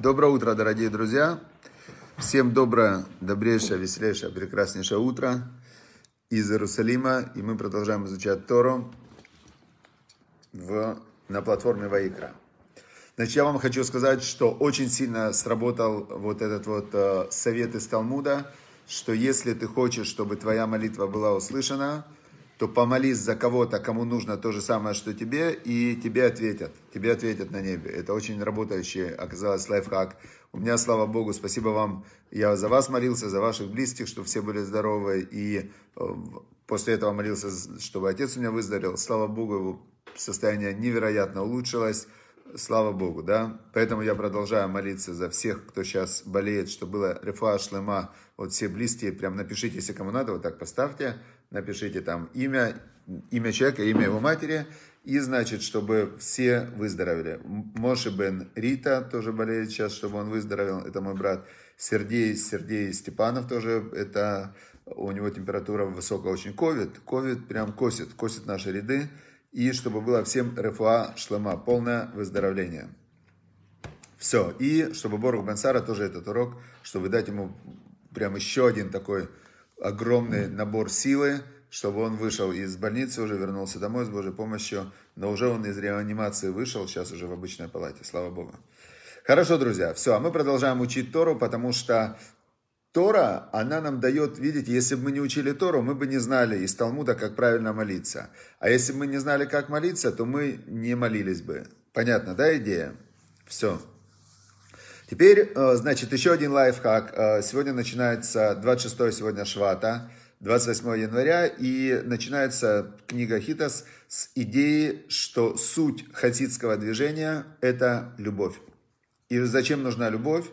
Доброе утро, дорогие друзья! Всем доброе, добрейшее, веселейшее, прекраснейшее утро из Иерусалима. И мы продолжаем изучать Тору в, на платформе Ваикра. Значит, я вам хочу сказать, что очень сильно сработал вот этот вот э, совет из Талмуда, что если ты хочешь, чтобы твоя молитва была услышана – то помолись за кого-то, кому нужно то же самое, что тебе, и тебе ответят. Тебе ответят на небе. Это очень работающий, оказалось, лайфхак. У меня, слава Богу, спасибо вам. Я за вас молился, за ваших близких, чтобы все были здоровы. И э, после этого молился, чтобы отец у меня выздоровел. Слава Богу, его состояние невероятно улучшилось. Слава Богу, да? Поэтому я продолжаю молиться за всех, кто сейчас болеет, чтобы было рефа шлема, вот все близкие, прям напишите, если кому надо, вот так поставьте, напишите там имя, имя человека, имя его матери, и значит, чтобы все выздоровели. Моше бен Рита тоже болеет сейчас, чтобы он выздоровел, это мой брат. Сергей, Сергей Степанов тоже, это у него температура высокая очень. Ковид, ковид прям косит, косит наши ряды. И чтобы было всем РФА шлема, полное выздоровление. Все. И чтобы Борух Бенсара тоже этот урок, чтобы дать ему прям еще один такой огромный набор силы, чтобы он вышел из больницы, уже вернулся домой с Божьей помощью, но уже он из реанимации вышел, сейчас уже в обычной палате, слава Богу. Хорошо, друзья, все, а мы продолжаем учить Тору, потому что Тора, она нам дает, видите, если бы мы не учили Тору, мы бы не знали из Талмуда, как правильно молиться. А если бы мы не знали, как молиться, то мы не молились бы. Понятно, да, идея? Все. Теперь, э, значит, еще один лайфхак. Э, сегодня начинается 26 сегодня Швата, 28 января, и начинается книга Хитас с идеи, что суть хасидского движения – это любовь. И зачем нужна любовь?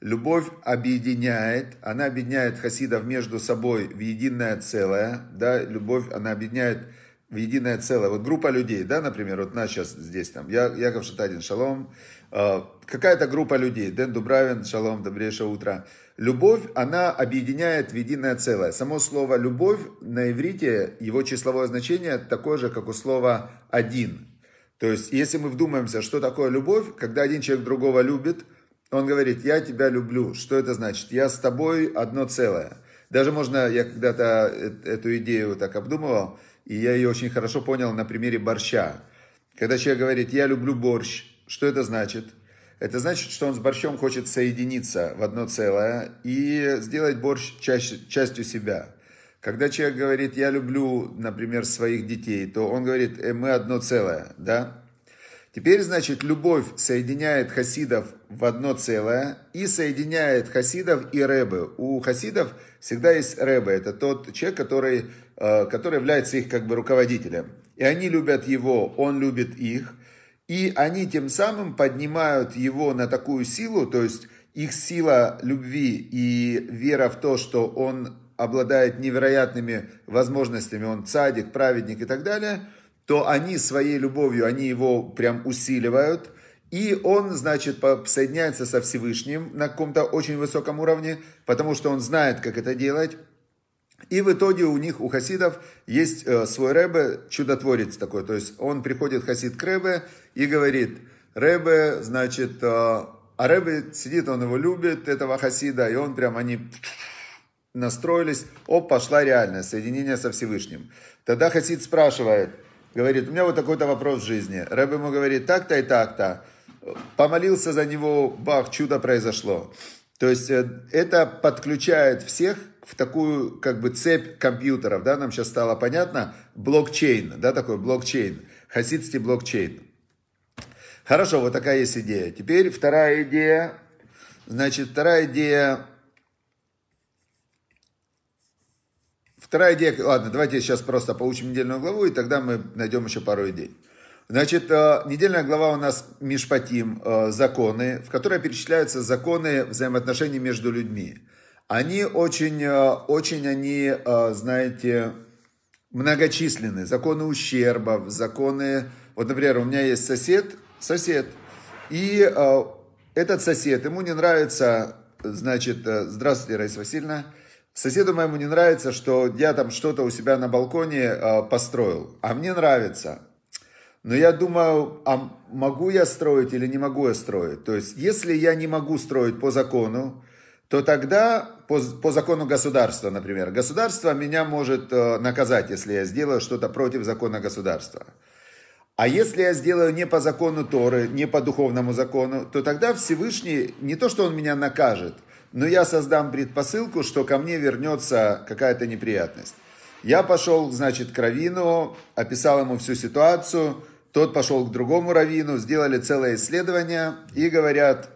Любовь объединяет, она объединяет хасидов между собой в единое целое, да, любовь, она объединяет в единое целое. Вот группа людей, да, например, вот нас сейчас здесь там, я, Яков Шатадин, шалом, э, какая-то группа людей, Дэн Дубравин, шалом, добрейшего утро. Любовь, она объединяет в единое целое. Само слово «любовь» на иврите, его числовое значение такое же, как у слова «один». То есть, если мы вдумаемся, что такое любовь, когда один человек другого любит, он говорит «я тебя люблю». Что это значит? «Я с тобой одно целое». Даже можно, я когда-то э, эту идею так обдумывал – и я ее очень хорошо понял на примере борща. Когда человек говорит «я люблю борщ», что это значит? Это значит, что он с борщом хочет соединиться в одно целое и сделать борщ часть, частью себя. Когда человек говорит «я люблю, например, своих детей», то он говорит э, «мы одно целое», да? Теперь, значит, любовь соединяет хасидов в одно целое и соединяет хасидов и рэбы. У хасидов всегда есть рэбы. Это тот человек, который Э, который является их как бы руководителем. И они любят его, он любит их. И они тем самым поднимают его на такую силу, то есть их сила любви и вера в то, что он обладает невероятными возможностями, он цадик, праведник и так далее, то они своей любовью, они его прям усиливают – и он, значит, соединяется со Всевышним на каком-то очень высоком уровне, потому что он знает, как это делать. И в итоге у них, у хасидов, есть э, свой рэбе, чудотворец такой. То есть он приходит, хасид к рэбе, и говорит, рэбе, значит, э, а рэбе сидит, он его любит, этого хасида, и он прям, они настроились, оп, пошла реальность, соединение со Всевышним. Тогда хасид спрашивает, говорит, у меня вот такой-то вопрос в жизни. Рэбе ему говорит, так-то и так-то. Помолился за него, бах, чудо произошло. То есть э, это подключает всех в такую как бы цепь компьютеров, да, нам сейчас стало понятно, блокчейн, да, такой блокчейн, хасидский блокчейн. Хорошо, вот такая есть идея. Теперь вторая идея, значит, вторая идея, вторая идея, ладно, давайте сейчас просто получим недельную главу, и тогда мы найдем еще пару идей. Значит, э, недельная глава у нас Мишпатим, э, законы, в которой перечисляются законы взаимоотношений между людьми. Они очень, э, очень они, э, знаете, многочисленны. Законы ущербов, законы... Вот, например, у меня есть сосед, сосед, и э, этот сосед, ему не нравится, значит, здравствуйте, Раиса Васильевна, Соседу моему не нравится, что я там что-то у себя на балконе э, построил, а мне нравится. Но я думаю, а могу я строить или не могу я строить? То есть, если я не могу строить по закону, то тогда по, по закону государства, например. Государство меня может э, наказать, если я сделаю что-то против закона государства. А если я сделаю не по закону Торы, не по духовному закону, то тогда Всевышний, не то что он меня накажет, но я создам предпосылку, что ко мне вернется какая-то неприятность. Я пошел, значит, к Равину, описал ему всю ситуацию, тот пошел к другому Равину, сделали целое исследование и говорят,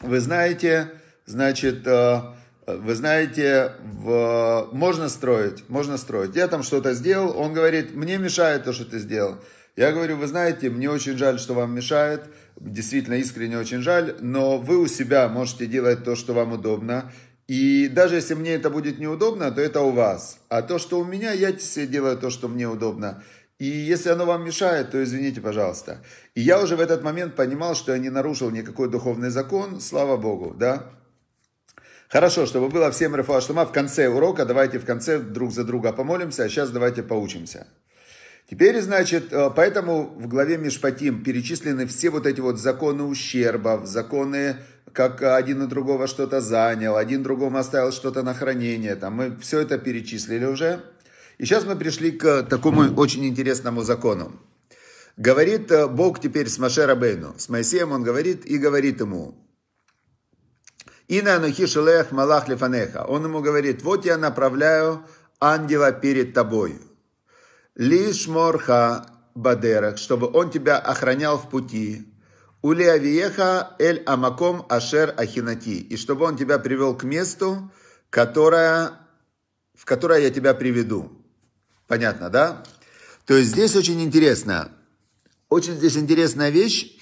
вы знаете, значит, э, вы знаете, в... можно строить, можно строить. Я там что-то сделал, он говорит, мне мешает то, что ты сделал. Я говорю, вы знаете, мне очень жаль, что вам мешает, действительно искренне очень жаль, но вы у себя можете делать то, что вам удобно. И даже если мне это будет неудобно, то это у вас. А то, что у меня, я себе делаю то, что мне удобно. И если оно вам мешает, то извините, пожалуйста. И я уже в этот момент понимал, что я не нарушил никакой духовный закон, слава Богу, да. Хорошо, чтобы было всем штума в конце урока, давайте в конце друг за друга помолимся, а сейчас давайте поучимся. Теперь, значит, э, поэтому в главе Мишпатим перечислены все вот эти вот законы ущербов, законы, как один у другого что-то занял, один другому оставил что-то на хранение. Там мы все это перечислили уже. И сейчас мы пришли к такому очень интересному закону. Говорит э, Бог теперь с Маше Бейну, с Моисеем он говорит и говорит ему, и анухи шелех малах лефанеха. Он ему говорит, вот я направляю ангела перед тобой. Лишь морха бадерах, чтобы он тебя охранял в пути. Улиавиеха эль амаком ашер ахинати. И чтобы он тебя привел к месту, которое, в которое я тебя приведу. Понятно, да? То есть здесь очень интересно. Очень здесь интересная вещь.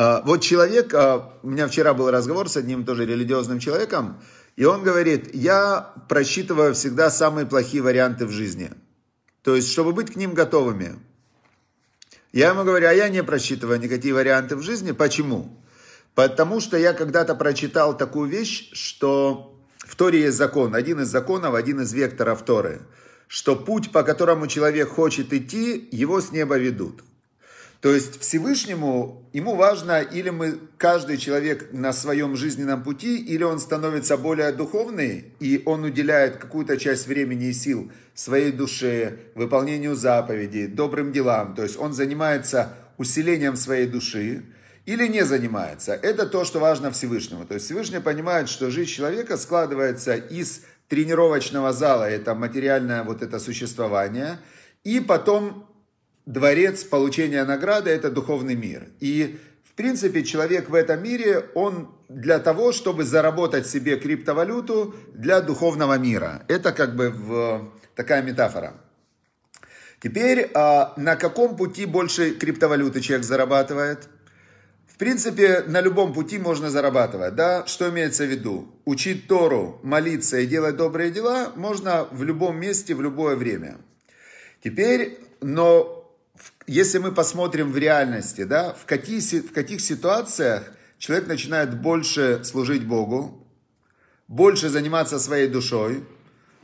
А, вот человек, а, у меня вчера был разговор с одним тоже религиозным человеком, и он говорит, я просчитываю всегда самые плохие варианты в жизни. То есть, чтобы быть к ним готовыми. Я ему говорю, а я не просчитываю никакие варианты в жизни. Почему? Потому что я когда-то прочитал такую вещь, что в Торе есть закон, один из законов, один из векторов Торы, что путь, по которому человек хочет идти, его с неба ведут. То есть Всевышнему, ему важно, или мы, каждый человек на своем жизненном пути, или он становится более духовный, и он уделяет какую-то часть времени и сил своей душе, выполнению заповедей, добрым делам. То есть он занимается усилением своей души, или не занимается. Это то, что важно Всевышнему. То есть Всевышний понимает, что жизнь человека складывается из тренировочного зала, это материальное вот это существование, и потом дворец получения награды – это духовный мир. И, в принципе, человек в этом мире, он для того, чтобы заработать себе криптовалюту для духовного мира. Это как бы в, такая метафора. Теперь, а, на каком пути больше криптовалюты человек зарабатывает? В принципе, на любом пути можно зарабатывать, да? Что имеется в виду? Учить Тору, молиться и делать добрые дела можно в любом месте, в любое время. Теперь, но если мы посмотрим в реальности, да, в, какие, в каких ситуациях человек начинает больше служить Богу, больше заниматься своей душой,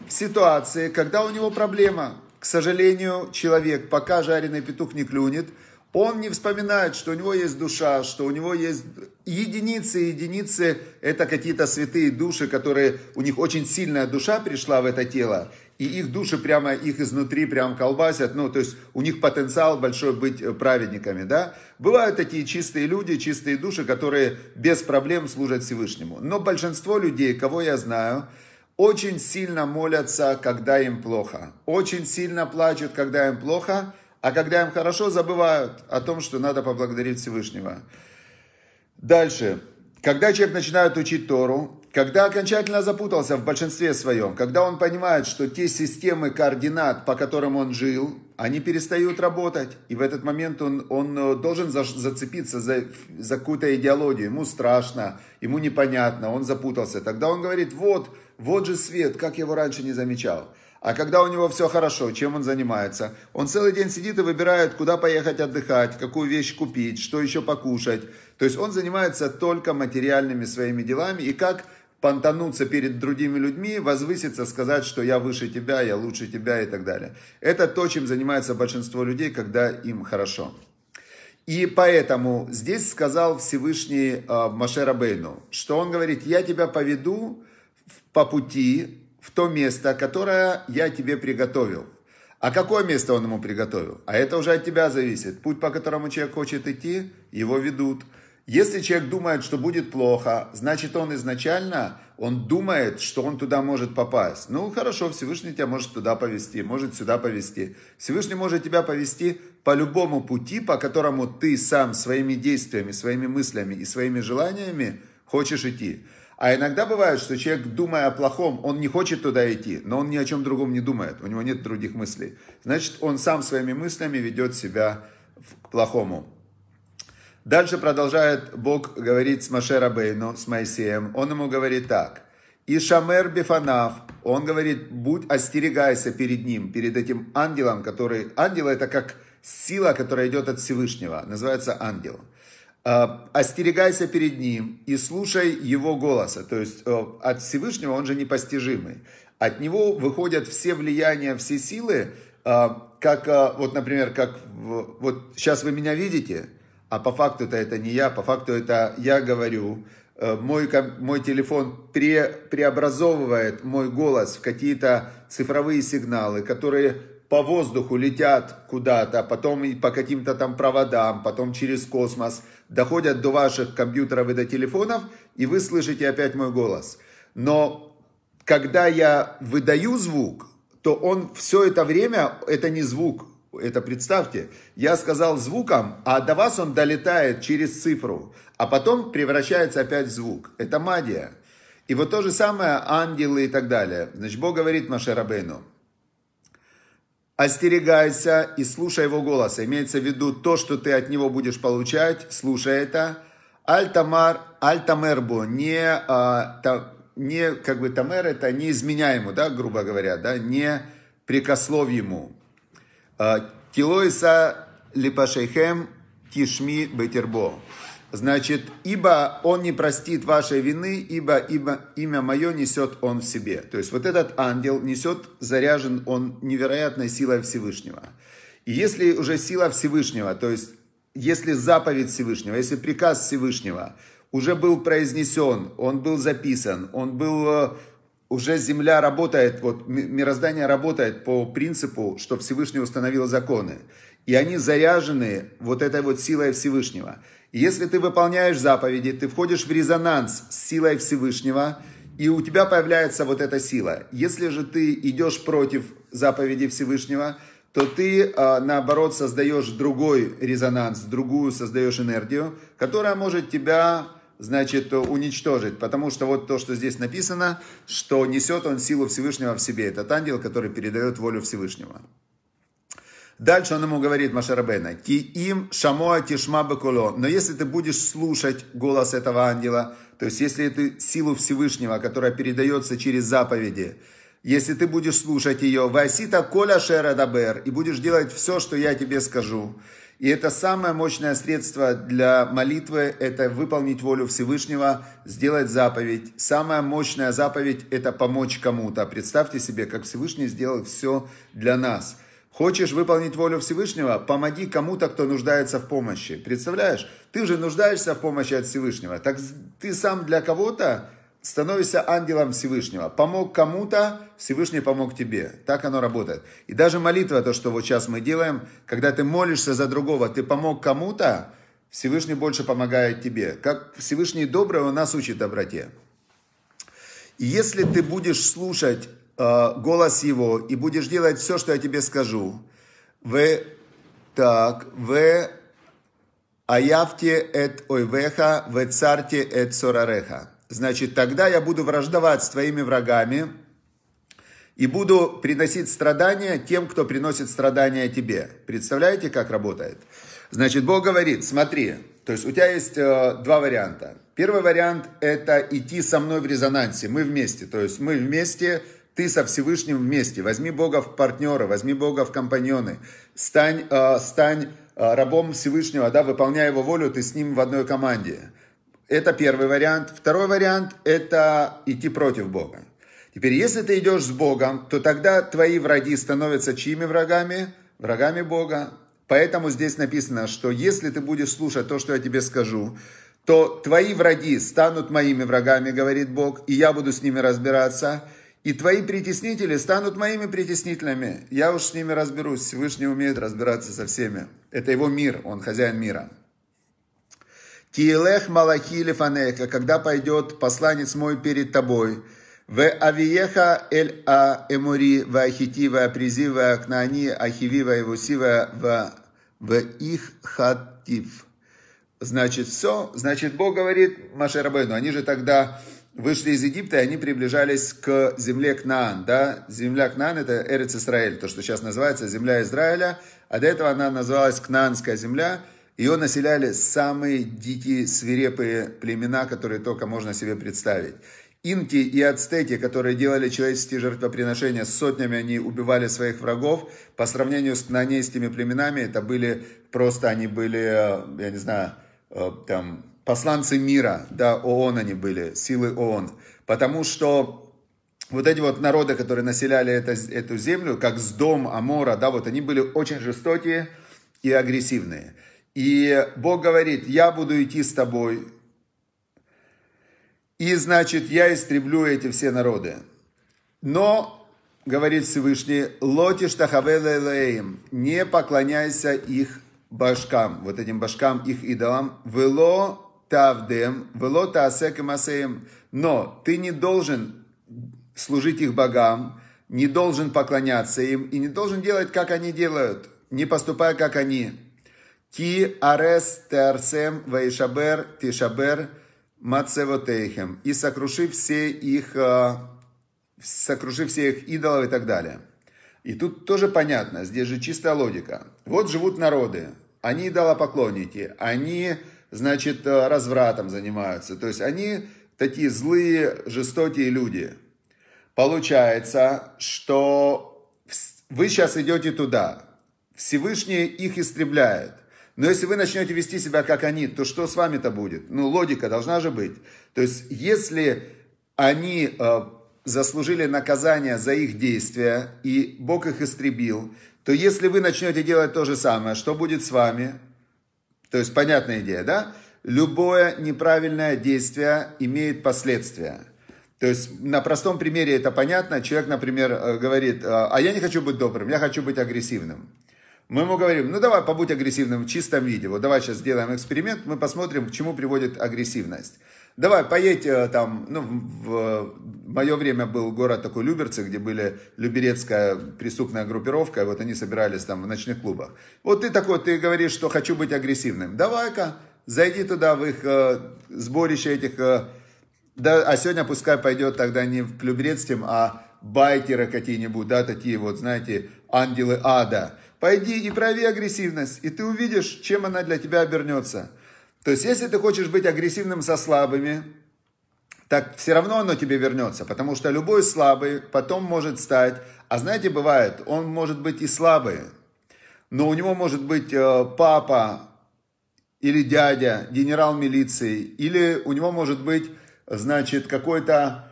в ситуации, когда у него проблема. К сожалению, человек, пока жареный петух не клюнет, он не вспоминает, что у него есть душа, что у него есть единицы, единицы, это какие-то святые души, которые, у них очень сильная душа пришла в это тело, и их души прямо, их изнутри прям колбасят, ну, то есть у них потенциал большой быть э, праведниками, да. Бывают такие чистые люди, чистые души, которые без проблем служат Всевышнему. Но большинство людей, кого я знаю, очень сильно молятся, когда им плохо, очень сильно плачут, когда им плохо, а когда им хорошо, забывают о том, что надо поблагодарить Всевышнего. Дальше. Когда человек начинает учить Тору, когда окончательно запутался в большинстве своем, когда он понимает, что те системы координат, по которым он жил, они перестают работать. И в этот момент он, он э, должен за, зацепиться за, за какую-то идеологию. Ему страшно, ему непонятно, он запутался. Тогда он говорит, вот, вот же свет, как я его раньше не замечал. А когда у него все хорошо, чем он занимается? Он целый день сидит и выбирает, куда поехать отдыхать, какую вещь купить, что еще покушать. То есть он занимается только материальными своими делами. И как понтануться перед другими людьми, возвыситься, сказать, что я выше тебя, я лучше тебя и так далее. Это то, чем занимается большинство людей, когда им хорошо. И поэтому здесь сказал Всевышний э, Маше Рабейну, что он говорит, я тебя поведу по пути в то место, которое я тебе приготовил. А какое место он ему приготовил? А это уже от тебя зависит. Путь, по которому человек хочет идти, его ведут. Если человек думает, что будет плохо, значит он изначально, он думает, что он туда может попасть. Ну хорошо, Всевышний тебя может туда повести, может сюда повести. Всевышний может тебя повести по любому пути, по которому ты сам своими действиями, своими мыслями и своими желаниями хочешь идти. А иногда бывает, что человек, думая о плохом, он не хочет туда идти, но он ни о чем другом не думает, у него нет других мыслей. Значит, он сам своими мыслями ведет себя к плохому. Дальше продолжает Бог говорить с Маше Рабейну, с Моисеем. Он ему говорит так. И Шамер Бифанав, он говорит, будь остерегайся перед ним, перед этим ангелом, который... Ангел это как сила, которая идет от Всевышнего, называется ангел. А, остерегайся перед ним и слушай его голоса. То есть э, от Всевышнего он же непостижимый. От него выходят все влияния, все силы, а, как а, вот, например, как вот сейчас вы меня видите – а по факту-то это не я, по факту это я говорю, э, мой, мой телефон пре, преобразовывает мой голос в какие-то цифровые сигналы, которые по воздуху летят куда-то, потом по каким-то там проводам, потом через космос, доходят до ваших компьютеров и до телефонов, и вы слышите опять мой голос. Но когда я выдаю звук, то он все это время, это не звук, это представьте, я сказал звуком, а до вас он долетает через цифру, а потом превращается опять в звук. Это магия. И вот то же самое ангелы и так далее. Значит, Бог говорит Маше Рабейну, остерегайся и слушай его голос. Имеется в виду то, что ты от него будешь получать, слушай это. Альтамар, альтамербу, не, а, та, не, как бы, тамер это не изменяй да, грубо говоря, да, не прикословь ему. Тилоиса а, липашейхем тишми бетербо. Значит, ибо он не простит вашей вины, ибо, ибо имя мое несет он в себе. То есть вот этот ангел несет, заряжен он невероятной силой Всевышнего. И если уже сила Всевышнего, то есть если заповедь Всевышнего, если приказ Всевышнего уже был произнесен, он был записан, он был э, уже земля работает, вот мироздание работает по принципу, что Всевышний установил законы. И они заряжены вот этой вот силой Всевышнего. И если ты выполняешь заповеди, ты входишь в резонанс с силой Всевышнего, и у тебя появляется вот эта сила. Если же ты идешь против заповеди Всевышнего, то ты, а, наоборот, создаешь другой резонанс, другую создаешь энергию, которая может тебя значит, уничтожить. Потому что вот то, что здесь написано, что несет он силу Всевышнего в себе. Этот ангел, который передает волю Всевышнего. Дальше он ему говорит, Машарабена, «Ки им шамоа тишма бекуло». Но если ты будешь слушать голос этого ангела, то есть если ты силу Всевышнего, которая передается через заповеди, если ты будешь слушать ее, «Васита коля шерадабер» и будешь делать все, что я тебе скажу, и это самое мощное средство для молитвы – это выполнить волю Всевышнего, сделать заповедь. Самая мощная заповедь – это помочь кому-то. Представьте себе, как Всевышний сделал все для нас. Хочешь выполнить волю Всевышнего? Помоги кому-то, кто нуждается в помощи. Представляешь? Ты же нуждаешься в помощи от Всевышнего. Так ты сам для кого-то становишься ангелом Всевышнего. Помог кому-то, Всевышний помог тебе. Так оно работает. И даже молитва, то, что вот сейчас мы делаем, когда ты молишься за другого, ты помог кому-то, Всевышний больше помогает тебе. Как Всевышний добрый, он нас учит доброте. И если ты будешь слушать э, голос его и будешь делать все, что я тебе скажу, в так, в аявте эт ойвеха, в царте эт сорареха Значит, тогда я буду враждовать с твоими врагами и буду приносить страдания тем, кто приносит страдания тебе. Представляете, как работает? Значит, Бог говорит, смотри, то есть у тебя есть э, два варианта. Первый вариант – это идти со мной в резонансе, мы вместе, то есть мы вместе, ты со Всевышним вместе. Возьми Бога в партнера, возьми Бога в компаньоны, стань, э, стань э, рабом Всевышнего, да, выполняя его волю, ты с ним в одной команде – это первый вариант. Второй вариант – это идти против Бога. Теперь, если ты идешь с Богом, то тогда твои враги становятся чьими врагами? Врагами Бога. Поэтому здесь написано, что если ты будешь слушать то, что я тебе скажу, то твои враги станут моими врагами, говорит Бог, и я буду с ними разбираться, и твои притеснители станут моими притеснителями. Я уж с ними разберусь. Всевышний умеет разбираться со всеми. Это его мир, он хозяин мира. Тиелех Малахи Лифанеха, когда пойдет посланец мой перед тобой, в Авиеха Эль А Эмури, в Ахитива, Призива, Кнаани, Ахивива, Ивусива, в, в их хатив. Значит, все, значит, Бог говорит Маше Рабейну, они же тогда вышли из Египта, и они приближались к земле Кнаан, да, земля Кнаан это Эрец Исраэль, то, что сейчас называется земля Израиля, а до этого она называлась Кнаанская земля, ее населяли самые дикие, свирепые племена, которые только можно себе представить. Инки и ацтеки, которые делали человеческие жертвоприношения, сотнями они убивали своих врагов. По сравнению с нанейскими племенами, это были просто, они были, э, я не знаю, э, там, посланцы мира, да, ООН они были, силы ООН. Потому что вот эти вот народы, которые населяли это, эту землю, как с дом Амора, да, вот они были очень жестокие и агрессивные. И Бог говорит, я буду идти с тобой. И значит, я истреблю эти все народы. Но, говорит Всевышний, лотиш тахавелелеим, не поклоняйся их башкам, вот этим башкам, их идолам, вело тавдем, вело таасекем асеем, но ты не должен служить их богам, не должен поклоняться им и не должен делать, как они делают, не поступая, как они. Ки арес теарсем ваишабер тишабер мацевотейхем. И сокруши все их, а, сокруши все их идолов и так далее. И тут тоже понятно, здесь же чистая логика. Вот живут народы, они идолопоклонники, они, значит, э, развратом занимаются. То есть они такие злые, жестокие люди. Получается, что вы сейчас идете туда, Всевышний их истребляет. Но если вы начнете вести себя как они, то что с вами-то будет? Ну, логика должна же быть. То есть, если они э, заслужили наказание за их действия, и Бог их истребил, то если вы начнете делать то же самое, что будет с вами? То есть, понятная идея, да? Любое неправильное действие имеет последствия. То есть на простом примере это понятно. Человек, например, э, говорит, «Э, а я не хочу быть добрым, я хочу быть агрессивным. Мы ему говорим, ну давай побудь агрессивным в чистом виде. Вот давай сейчас сделаем эксперимент, мы посмотрим, к чему приводит агрессивность. Давай поедь э, там, ну, в, в мое время был город такой Люберцы, где были люберецкая преступная группировка, и вот они собирались там в ночных клубах. Вот ты такой, ты говоришь, что хочу быть агрессивным. Давай-ка, зайди туда в их э, сборище этих... Э, да, а сегодня пускай пойдет тогда не к люберецким, а байкеры какие-нибудь, да, такие вот, знаете, ангелы ада Пойди и прояви агрессивность, и ты увидишь, чем она для тебя обернется. То есть, если ты хочешь быть агрессивным со слабыми, так все равно оно тебе вернется, потому что любой слабый потом может стать, а знаете, бывает, он может быть и слабый, но у него может быть э, папа или дядя, генерал милиции, или у него может быть, значит, какой-то,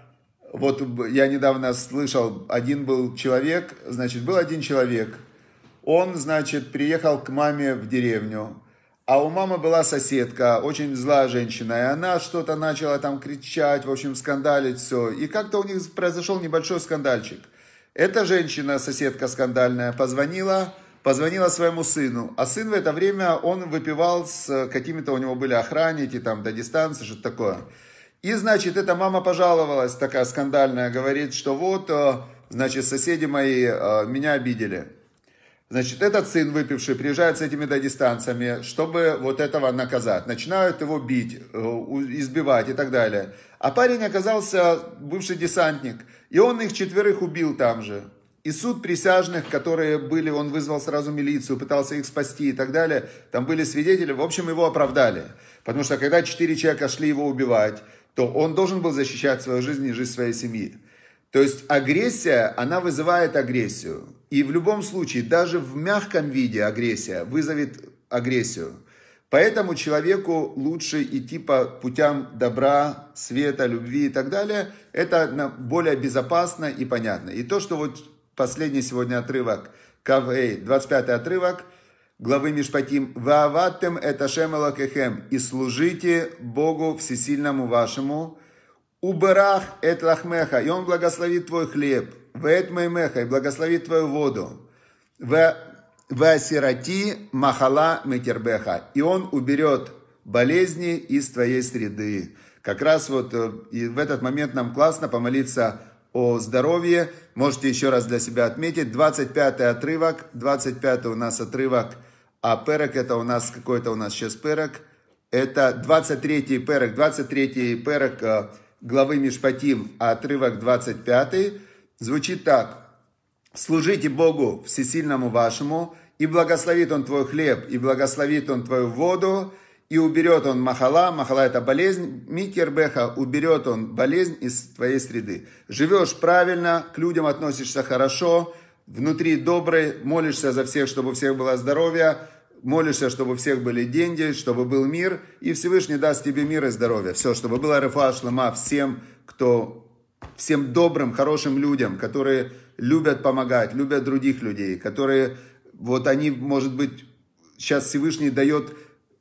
вот я недавно слышал, один был человек, значит, был один человек – он, значит, приехал к маме в деревню. А у мамы была соседка, очень злая женщина, и она что-то начала там кричать, в общем, скандалить все. И как-то у них произошел небольшой скандальчик. Эта женщина, соседка скандальная, позвонила, позвонила своему сыну. А сын в это время, он выпивал с э, какими-то, у него были охранники, там, дагестанцы, что-то такое. И, значит, эта мама пожаловалась, такая скандальная, говорит, что вот, э, значит, соседи мои э, меня обидели. Значит, этот сын выпивший приезжает с этими дагестанцами, чтобы вот этого наказать. Начинают его бить, э, избивать и так далее. А парень оказался бывший десантник, и он их четверых убил там же. И суд присяжных, которые были, он вызвал сразу милицию, пытался их спасти и так далее. Там были свидетели, в общем, его оправдали. Потому что когда четыре человека шли его убивать, то он должен был защищать свою жизнь и жизнь своей семьи. То есть агрессия, она вызывает агрессию. И в любом случае, даже в мягком виде агрессия вызовет агрессию. Поэтому человеку лучше идти по путям добра, света, любви и так далее. Это более безопасно и понятно. И то, что вот последний сегодня отрывок, Кавэй, 25 отрывок, главы Мишпатим. «Вааваттем это шемелакехем» «И служите Богу Всесильному вашему» Уберах эт лахмеха, и он благословит твой хлеб. Вет меймеха, и благословит твою воду. В Васирати махала метербеха, и он уберет болезни из твоей среды. Как раз вот э, и в этот момент нам классно помолиться о здоровье. Можете еще раз для себя отметить. 25 отрывок. 25 у нас отрывок. А перок это у нас какой-то у нас сейчас перок. Это 23 перок. 23 перок главы Мишпатим, а отрывок 25, звучит так. «Служите Богу всесильному вашему, и благословит Он твой хлеб, и благословит Он твою воду, и уберет он махала, махала это болезнь, микербеха, уберет он болезнь из твоей среды. Живешь правильно, к людям относишься хорошо, внутри добрый, молишься за всех, чтобы у всех было здоровье, молишься, чтобы у всех были деньги, чтобы был мир, и Всевышний даст тебе мир и здоровье. Все, чтобы была рефа шлема всем, кто, всем добрым, хорошим людям, которые любят помогать, любят других людей, которые, вот они, может быть, сейчас Всевышний дает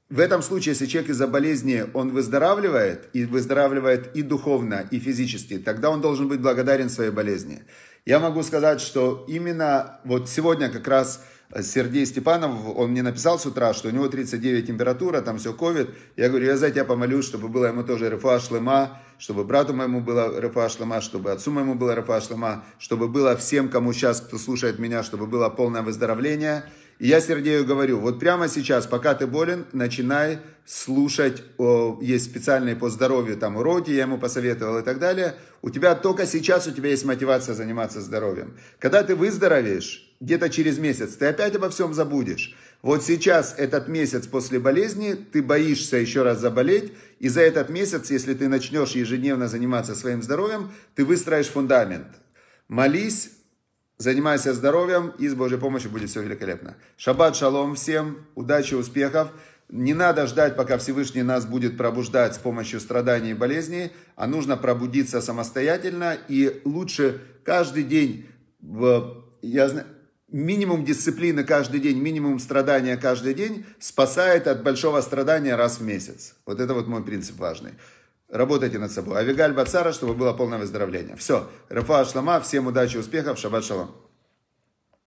в этом случае, если человек из-за болезни, он выздоравливает, и выздоравливает и духовно, и физически, тогда он должен быть благодарен своей болезни. Я могу сказать, что именно вот сегодня как раз Сергей Степанов, он мне написал с утра, что у него 39 температура, там все ковид. Я говорю, я за тебя помолюсь, чтобы было ему тоже РФА шлема, чтобы брату моему было РФА шлема, чтобы отцу моему было РФА шлема, чтобы было всем, кому сейчас, кто слушает меня, чтобы было полное выздоровление. И я Сергею говорю, вот прямо сейчас, пока ты болен, начинай слушать, о, есть специальные по здоровью там уроки, я ему посоветовал и так далее. У тебя только сейчас, у тебя есть мотивация заниматься здоровьем. Когда ты выздоровеешь, где-то через месяц ты опять обо всем забудешь. Вот сейчас этот месяц после болезни ты боишься еще раз заболеть, и за этот месяц, если ты начнешь ежедневно заниматься своим здоровьем, ты выстроишь фундамент. Молись, занимайся здоровьем, и с Божьей помощью будет все великолепно. Шаббат шалом всем, удачи, успехов. Не надо ждать, пока Всевышний нас будет пробуждать с помощью страданий и болезней, а нужно пробудиться самостоятельно и лучше каждый день. Я знаю, минимум дисциплины каждый день, минимум страдания каждый день спасает от большого страдания раз в месяц. Вот это вот мой принцип важный. Работайте над собой. Авигаль Бацара, чтобы было полное выздоровление. Все. Рафа Шлама. Всем удачи, успехов. Шаббат шалом.